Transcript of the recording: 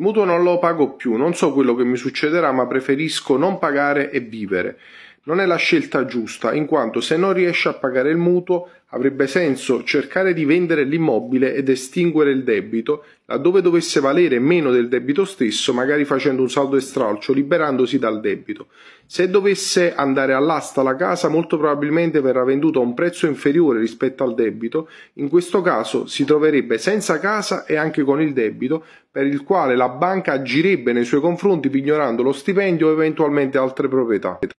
Il mutuo non lo pago più, non so quello che mi succederà ma preferisco non pagare e vivere. Non è la scelta giusta, in quanto se non riesce a pagare il mutuo avrebbe senso cercare di vendere l'immobile ed estinguere il debito, laddove dovesse valere meno del debito stesso, magari facendo un saldo e stralcio, liberandosi dal debito. Se dovesse andare all'asta la casa, molto probabilmente verrà venduta a un prezzo inferiore rispetto al debito, in questo caso si troverebbe senza casa e anche con il debito, per il quale la banca agirebbe nei suoi confronti pignorando lo stipendio o eventualmente altre proprietà.